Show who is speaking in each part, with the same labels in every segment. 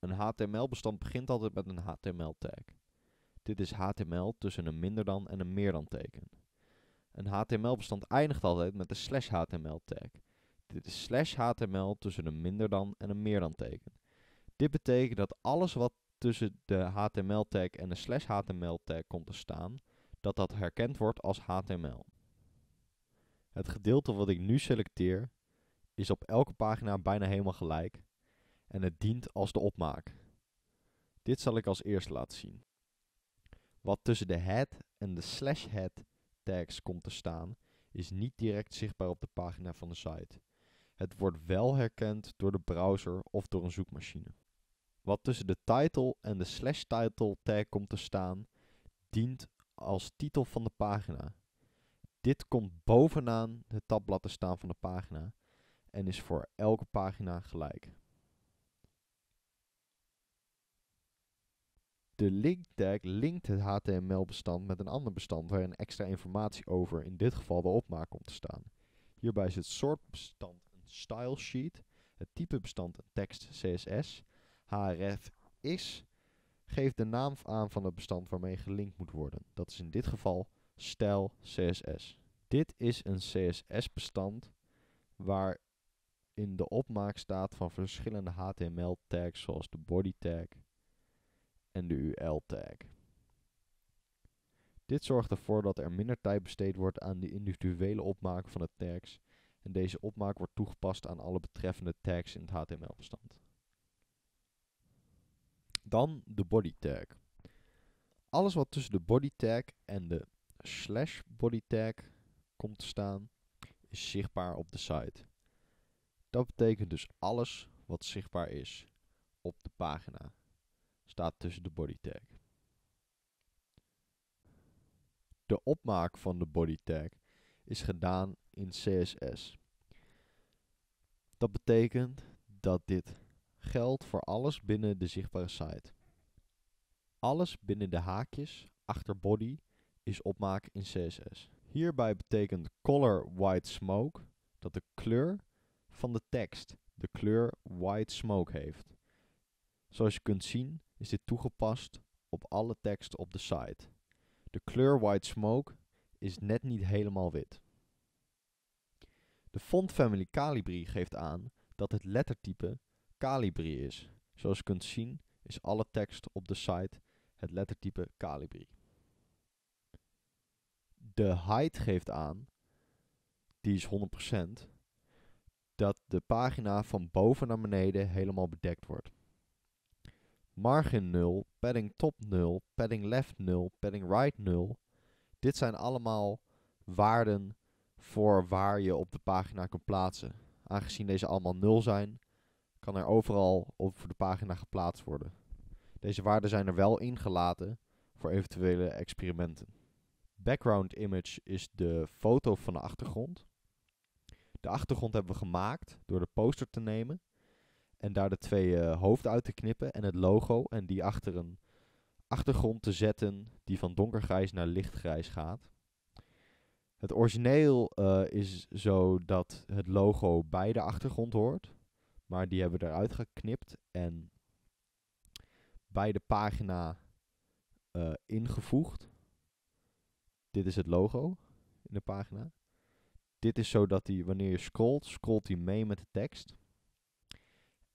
Speaker 1: Een HTML-bestand begint altijd met een HTML-tag. Dit is HTML tussen een minder dan en een meer dan teken. Een HTML-bestand eindigt altijd met een slash HTML-tag. Dit is slash HTML tussen een minder dan en een meer dan teken. Dit betekent dat alles wat tussen de HTML-tag en de slash HTML-tag komt te staan, dat dat herkend wordt als HTML. Het gedeelte wat ik nu selecteer is op elke pagina bijna helemaal gelijk, en het dient als de opmaak. Dit zal ik als eerste laten zien. Wat tussen de head en de slash head tags komt te staan, is niet direct zichtbaar op de pagina van de site. Het wordt wel herkend door de browser of door een zoekmachine. Wat tussen de title en de slash title tag komt te staan, dient als titel van de pagina. Dit komt bovenaan het tabblad te staan van de pagina en is voor elke pagina gelijk. De link tag linkt het HTML-bestand met een ander bestand waarin extra informatie over, in dit geval de opmaak, komt te staan. Hierbij is het soortbestand een style sheet, het typebestand een tekst CSS, href is, geeft de naam aan van het bestand waarmee gelinkt moet worden. Dat is in dit geval stijl CSS. Dit is een CSS-bestand waar in de opmaak staat van verschillende HTML-tags zoals de body tag, en de UL-tag. Dit zorgt ervoor dat er minder tijd besteed wordt aan de individuele opmaak van de tags en deze opmaak wordt toegepast aan alle betreffende tags in het HTML-bestand. Dan de body tag. Alles wat tussen de body tag en de slash body tag komt te staan, is zichtbaar op de site. Dat betekent dus alles wat zichtbaar is op de pagina staat tussen de body tag. De opmaak van de body tag is gedaan in CSS. Dat betekent dat dit geldt voor alles binnen de zichtbare site. Alles binnen de haakjes achter body is opmaak in CSS. Hierbij betekent color white smoke dat de kleur van de tekst de kleur white smoke heeft. Zoals je kunt zien is dit toegepast op alle tekst op de site. De kleur White Smoke is net niet helemaal wit. De font family Calibri geeft aan dat het lettertype Calibri is. Zoals je kunt zien is alle tekst op de site het lettertype Calibri. De height geeft aan, die is 100%, dat de pagina van boven naar beneden helemaal bedekt wordt margin 0, padding top 0, padding left 0, padding right 0. Dit zijn allemaal waarden voor waar je op de pagina kunt plaatsen. Aangezien deze allemaal 0 zijn, kan er overal op de pagina geplaatst worden. Deze waarden zijn er wel ingelaten voor eventuele experimenten. Background image is de foto van de achtergrond. De achtergrond hebben we gemaakt door de poster te nemen en daar de twee eh, hoofden uit te knippen en het logo. En die achter een achtergrond te zetten die van donkergrijs naar lichtgrijs gaat. Het origineel eh, is zo dat het logo bij de achtergrond hoort. Maar die hebben we eruit geknipt en bij de pagina eh, ingevoegd. Dit is het logo in de pagina. Dit is zodat hij, wanneer je scrolt, scrolt hij mee met de tekst.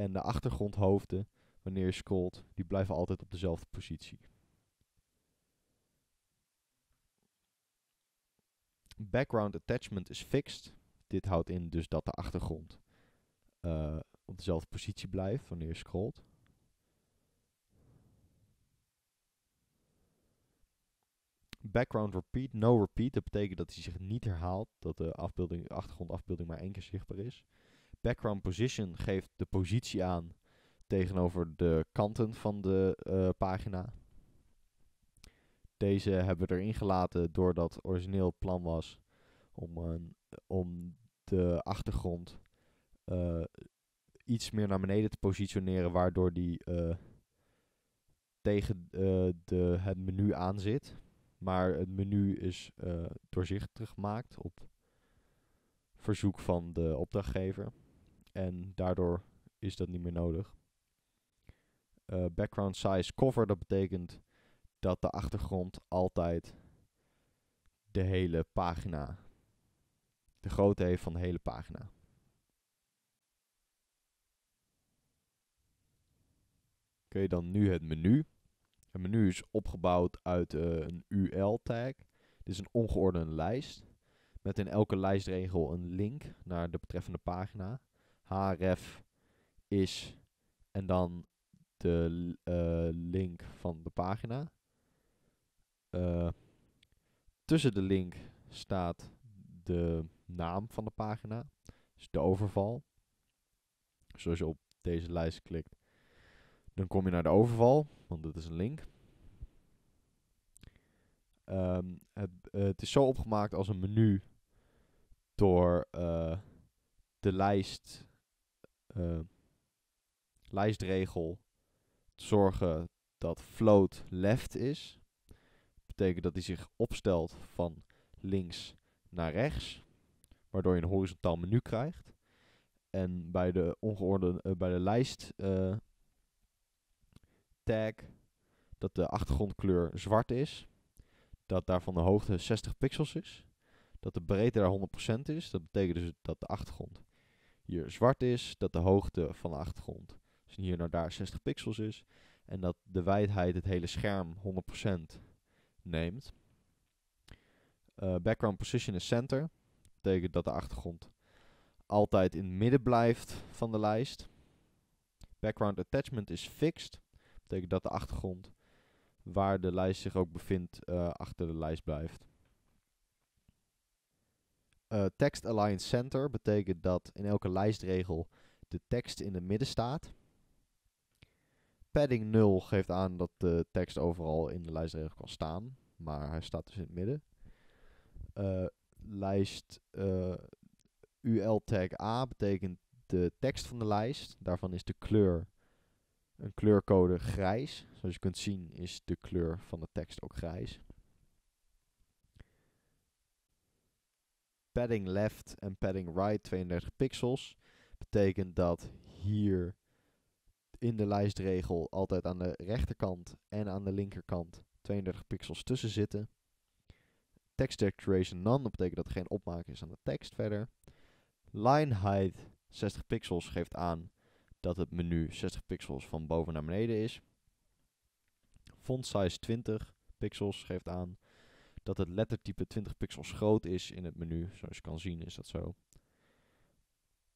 Speaker 1: En de achtergrondhoofden, wanneer je scrolt, die blijven altijd op dezelfde positie. Background attachment is fixed. Dit houdt in dus dat de achtergrond eh, op dezelfde positie blijft wanneer je scrolt. Background repeat, no repeat. Dat betekent dat hij zich niet herhaalt. Dat de afbeelding, achtergrondafbeelding maar één keer zichtbaar is background position geeft de positie aan tegenover de kanten van de eh, pagina. Deze hebben we erin gelaten doordat het origineel plan was om, een, om de achtergrond eh, iets meer naar beneden te positioneren, waardoor die eh, tegen de, het menu aan zit. Maar het menu is doorzichtig gemaakt op verzoek van de opdrachtgever. En daardoor is dat niet meer nodig. Eh, background size cover, dat betekent dat de achtergrond altijd de hele pagina, de grootte heeft van de hele pagina. Oké, dan nu het menu. Het menu is opgebouwd uit eh, een UL-tag. Dit is een ongeordende lijst. Met in elke lijstregel een link naar de betreffende pagina href is en dan de eh, link van de pagina. Eh, tussen de link staat de naam van de pagina, dus de overval. Dus als je op deze lijst klikt, dan kom je naar de overval, want dat is een link. Ehm, het, het, is zo opgemaakt als een menu door eh, de lijst uh, lijstregel zorgen dat float left is. Betekent dat hij zich opstelt van links naar rechts, waardoor je een horizontaal menu krijgt. En bij de ongeordende, eh, bij de lijst eh, tag dat de achtergrondkleur zwart is, dat daarvan de hoogte 60 pixels is, dat de breedte daar 100% is. Dat betekent dus dat de achtergrond hier zwart is, dat de hoogte van de achtergrond dus hier naar daar 60 pixels is. En dat de wijdheid het hele scherm 100% neemt. Eh, background position is center. Dat betekent dat de achtergrond altijd in het midden blijft van de lijst. Background attachment is fixed. Dat betekent dat de achtergrond waar de lijst zich ook bevindt eh, achter de lijst blijft. Uh, text Alliance Center betekent dat in elke lijstregel de tekst in het midden staat. Padding 0 geeft aan dat de tekst overal in de lijstregel kan staan, maar hij staat dus in het midden. Uh, lijst eh, UL tag A betekent de tekst van de lijst. Daarvan is de kleur een kleurcode grijs. Zoals je kunt zien is de kleur van de tekst ook grijs. padding left en padding right 32 pixels. Betekent dat hier in de lijstregel altijd aan de rechterkant en aan de linkerkant 32 pixels tussen zitten. Text decoration none, dat betekent dat er geen opmaak is aan de tekst verder. Line height 60 pixels geeft aan dat het menu 60 pixels van boven naar beneden is. Font size 20 pixels geeft aan dat het lettertype 20 pixels groot is in het menu. Zoals je kan zien is dat zo.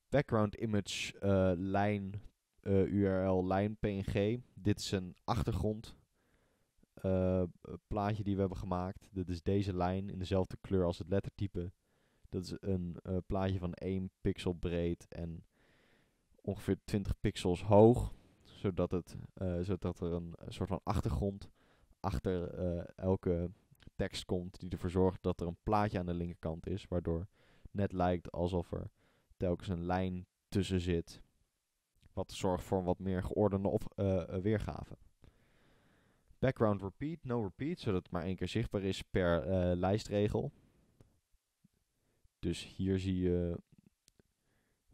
Speaker 1: Background image eh, lijn eh, URL lijn PNG. Dit is een achtergrond eh, plaatje die we hebben gemaakt. Dit is deze lijn in dezelfde kleur als het lettertype. Dat is een plaatje van 1 pixel breed en ongeveer 20 pixels hoog. Zodat, het, zodat er een soort van achtergrond achter elke tekst komt die ervoor zorgt dat er een plaatje aan de linkerkant is, waardoor net lijkt alsof er telkens een lijn tussen zit, wat zorgt voor een wat meer geordende op, eh, eh, weergave. Background repeat, no repeat, zodat het maar één keer zichtbaar is per eh, lijstregel. Dus hier zie je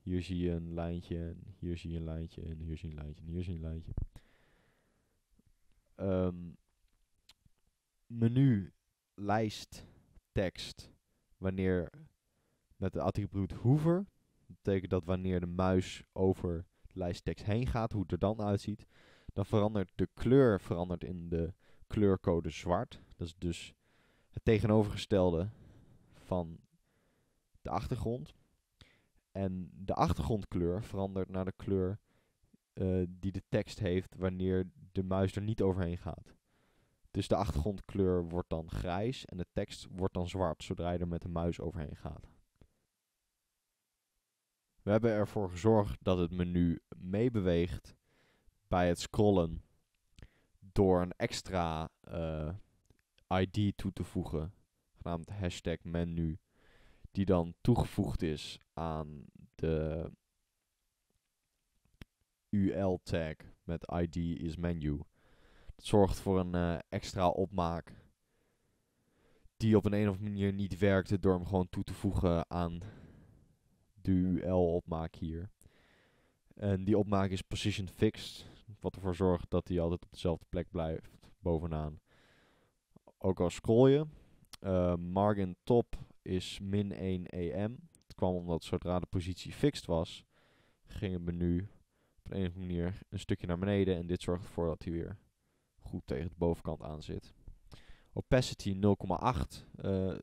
Speaker 1: hier zie je een lijntje, en hier zie je een lijntje, en hier zie je een lijntje, en hier zie je een lijntje. Um, menu lijsttekst wanneer met de attribuut hoever. Dat betekent dat wanneer de muis over de lijsttekst heen gaat, hoe het er dan uitziet. Dan verandert de kleur verandert in de kleurcode zwart. Dat is dus het tegenovergestelde van de achtergrond. En de achtergrondkleur verandert naar de kleur eh, die de tekst heeft wanneer de muis er niet overheen gaat. Dus de achtergrondkleur wordt dan grijs en de tekst wordt dan zwart zodra je er met de muis overheen gaat. We hebben ervoor gezorgd dat het menu meebeweegt bij het scrollen door een extra eh, ID toe te voegen, genaamd hashtag menu, die dan toegevoegd is aan de UL-tag met ID is menu zorgt voor een eh, extra opmaak. Die op een, een of andere manier niet werkte door hem gewoon toe te voegen aan de UL-opmaak hier. En die opmaak is position fixed. Wat ervoor zorgt dat hij altijd op dezelfde plek blijft, bovenaan. Ook al scroll je. Eh, margin top is min 1 EM. Het kwam omdat zodra de positie fixed was, ging het menu op een of andere manier een stukje naar beneden. En dit zorgt ervoor dat hij weer goed tegen de bovenkant aan zit. Opacity 0,8. Uh, eh,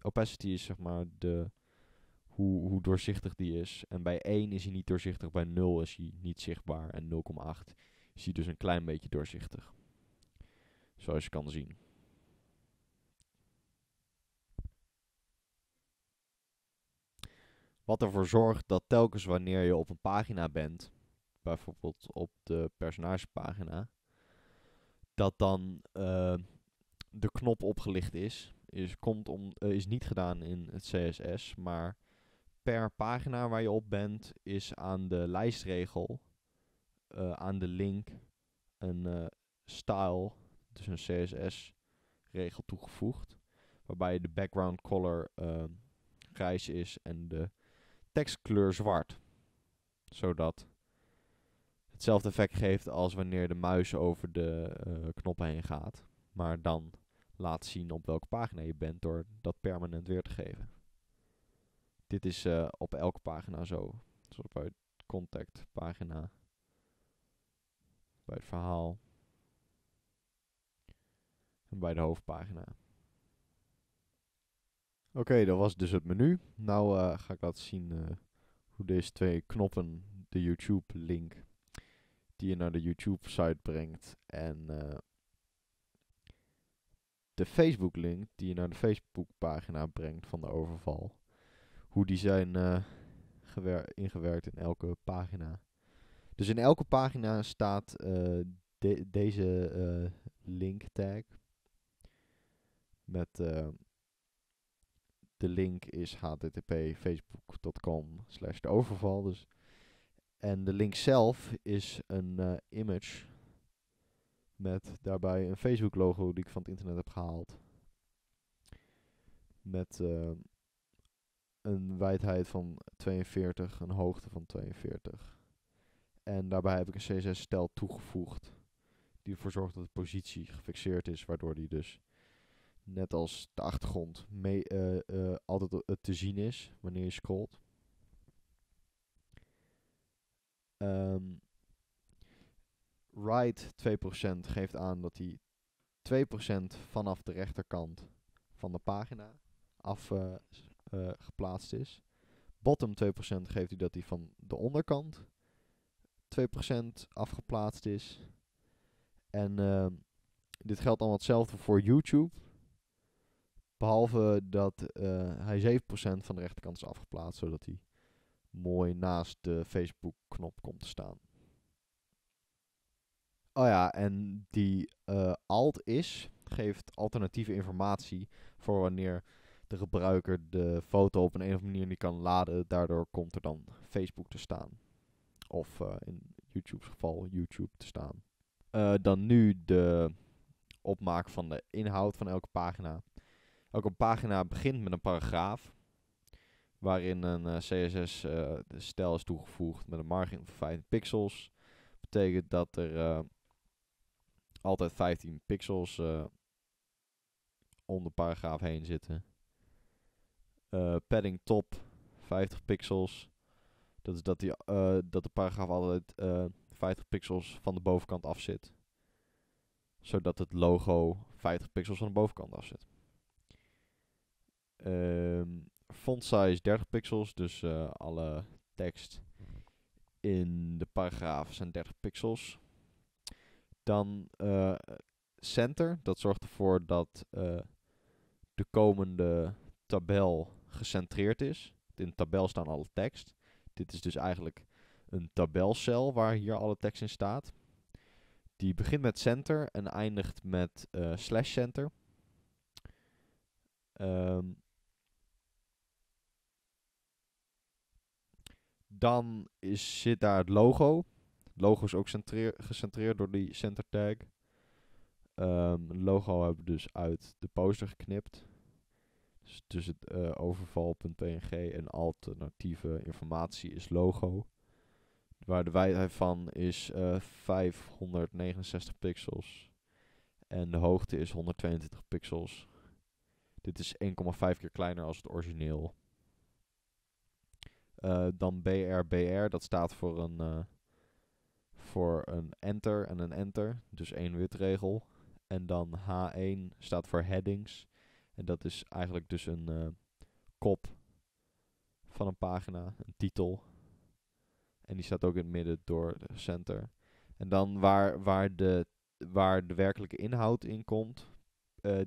Speaker 1: opacity is zeg maar de, hoe, hoe doorzichtig die is. En bij 1 is hij niet doorzichtig, bij 0 is hij niet zichtbaar. En 0,8 is hij dus een klein beetje doorzichtig. Zoals je kan zien. Wat ervoor zorgt dat telkens wanneer je op een pagina bent, bijvoorbeeld op de personagepagina, dat dan eh, de knop opgelicht is. Is, komt om, eh, is niet gedaan in het CSS, maar per pagina waar je op bent is aan de lijstregel, eh, aan de link, een style, dus een CSS-regel toegevoegd. Waarbij de background color grijs is en de tekstkleur zwart. Zodat hetzelfde effect geeft als wanneer de muis over de eh, knoppen heen gaat. Maar dan laat zien op welke pagina je bent door dat permanent weer te geven. Dit is eh, op elke pagina zo. Zoals dus bij het contact pagina. Bij het verhaal. En bij de hoofdpagina. Oké, dat was dus het menu. Nou eh, ga ik laten zien hoe deze twee knoppen de YouTube link die je naar de YouTube-site brengt en eh, de Facebook-link die je naar de Facebook-pagina brengt van de overval. Hoe die zijn eh, ingewerkt in elke pagina. Dus in elke pagina staat eh, deze link tag. Met de link is http facebook.com slash overval. Dus en de link zelf is een eh, image met daarbij een Facebook logo die ik van het internet heb gehaald. Met eh, een wijdheid van 42, een hoogte van 42. En daarbij heb ik een CSS stel toegevoegd. Die ervoor zorgt dat de positie gefixeerd is, waardoor die dus net als de achtergrond mee, eh, altijd te zien is wanneer je scrolt. Um, right 2% geeft aan dat hij 2% vanaf de rechterkant van de pagina af eh, eh, geplaatst is. Bottom 2% geeft u dat hij van de onderkant 2% afgeplaatst is. En ehm, dit geldt allemaal hetzelfde voor YouTube. Behalve dat eh, hij 7% van de rechterkant is afgeplaatst, zodat hij mooi naast de Facebook-knop komt te staan. Oh ja, en die eh, alt is geeft alternatieve informatie voor wanneer de gebruiker de foto op een, een of andere manier niet kan laden. Daardoor komt er dan Facebook te staan. Of eh, in YouTube's geval YouTube te staan. Eh, dan nu de opmaak van de inhoud van elke pagina. Elke pagina begint met een paragraaf waarin een eh, CSS-stijl eh, is toegevoegd met een margin van 15 pixels. Betekent dat er eh, altijd 15 pixels om de paragraaf heen zitten. padding top 50 pixels. Dat is dat, die, dat de paragraaf altijd 50 pixels van de bovenkant af zit. Zodat het logo 50 pixels van de bovenkant af zit. Um, Font size 30 pixels, dus eh, alle tekst in de paragraaf zijn 30 pixels. Dan eh, center, dat zorgt ervoor dat eh, de komende tabel gecentreerd is. In de tabel staan alle tekst. Dit is dus eigenlijk een tabelcel waar hier alle tekst in staat. Die begint met center en eindigt met slash center. Ehm. Dan is, zit daar het logo. Het logo is ook gecentreerd door die center tag. Um, logo hebben we dus uit de poster geknipt. Dus tussen uh, eh, overval.png en alternatieve informatie is logo. Waar de wijdheid van is 569 eh, pixels. En de hoogte is 122 pixels. Dit is 1,5 keer kleiner als het origineel. Uh, dan BRBR, dat staat voor een, eh, voor een enter en een enter. Dus één witregel. En dan H1 staat voor headings. En dat is eigenlijk dus een eh, kop van een pagina, een titel. En die staat ook in het midden door de center. En dan waar, waar, de, waar de werkelijke inhoud in komt,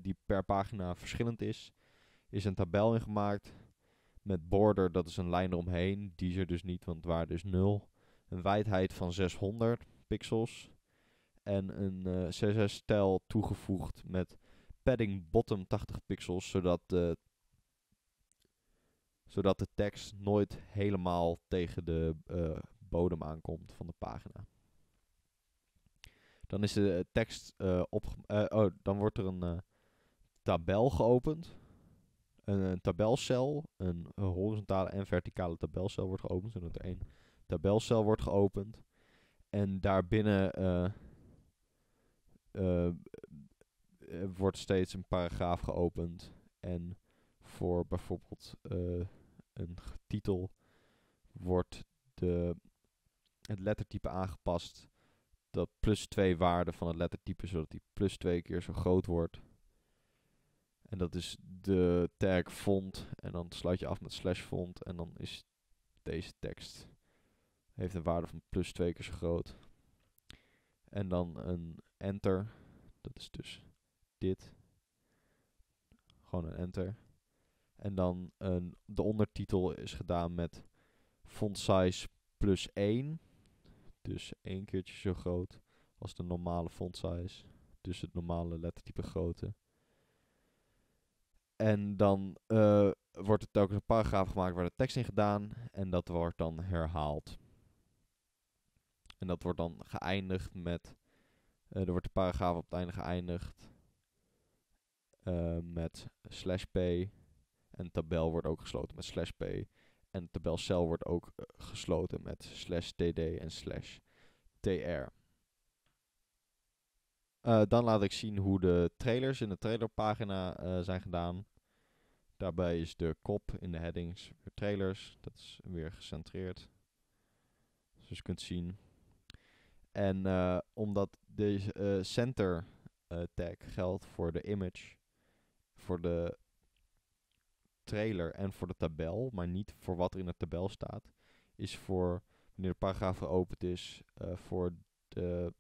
Speaker 1: die per pagina verschillend is, is een tabel ingemaakt met border, dat is een lijn eromheen. Die is er dus niet, want waarde is 0. Een wijdheid van 600 pixels. En een uh, eh, CSS-stijl toegevoegd met padding bottom 80 pixels, zodat de, zodat de tekst nooit helemaal tegen de eh, bodem aankomt van de pagina. Dan is de tekst eh, op. oh, dan wordt er een tabel geopend een, eh, tabelcel, een, horizontale en verticale tabelcel wordt geopend, zodat er één tabelcel wordt geopend. En daarbinnen uh, uh, wordt steeds een paragraaf geopend. En voor bijvoorbeeld uh, een titel wordt de, het lettertype aangepast. Dat plus 2 waarde van het lettertype, zodat die plus 2 keer zo groot wordt. En dat is de tag font. En dan sluit je af met slash font. En dan is deze tekst. Heeft een waarde van plus twee keer zo groot. En dan een enter. Dat is dus dit. Gewoon een enter. En dan een, de ondertitel is gedaan met font size plus 1. Dus één keertje zo groot als de normale font size. Dus het normale lettertype grootte. En dan eh, wordt er telkens een paragraaf gemaakt waar de tekst in gedaan. En dat wordt dan herhaald. En dat wordt dan geëindigd met. Eh, er wordt de paragraaf op het einde geëindigd. Eh, met slash p. En tabel wordt ook gesloten met slash p. En tabelcel wordt ook gesloten met slash td en slash tr. Eh, dan laat ik zien hoe de trailers in de trailerpagina eh, zijn gedaan. Daarbij is de kop in de headings weer trailers. Dat is weer gecentreerd. Zoals dus je kunt zien. En eh, omdat deze center tag geldt voor de image, voor de trailer en voor de tabel, maar niet voor wat er in de tabel staat, is voor wanneer de paragraaf geopend is, voor de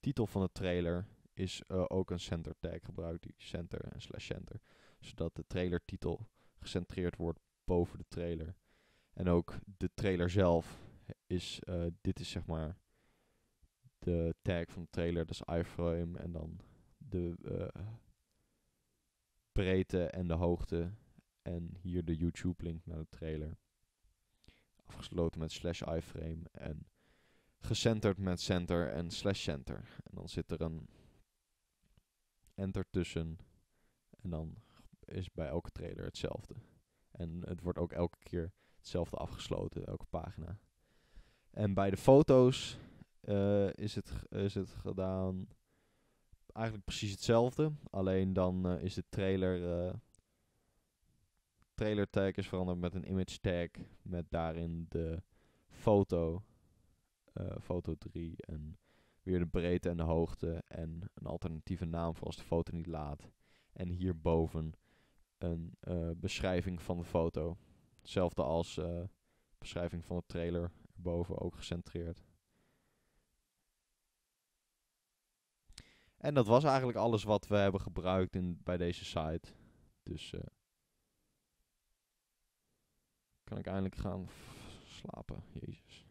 Speaker 1: titel van de trailer is eh, ook een center tag gebruikt, die center en slash center. Zodat de trailertitel gecentreerd wordt boven de trailer. En ook de trailer zelf is, eh, dit is zeg maar de tag van de trailer, dat is iframe en dan de eh, breedte en de hoogte. En hier de YouTube link naar de trailer. Afgesloten met slash iframe en gecenterd met center en slash center. En dan zit er een enter tussen. En dan is bij elke trailer hetzelfde. En het wordt ook elke keer hetzelfde afgesloten, elke pagina. En bij de foto's eh, is, het, is het gedaan eigenlijk precies hetzelfde. Alleen dan eh, is de trailer. Eh, trailer tag is veranderd met een image tag. Met daarin de foto eh, foto 3 en weer de breedte en de hoogte en een alternatieve naam voor als de foto niet laat. En hierboven een eh, beschrijving van de foto. Hetzelfde als uh, beschrijving van de trailer erboven, ook gecentreerd. En dat was eigenlijk alles wat we hebben gebruikt in, bij deze site. Dus kan ik eindelijk gaan slapen, jezus.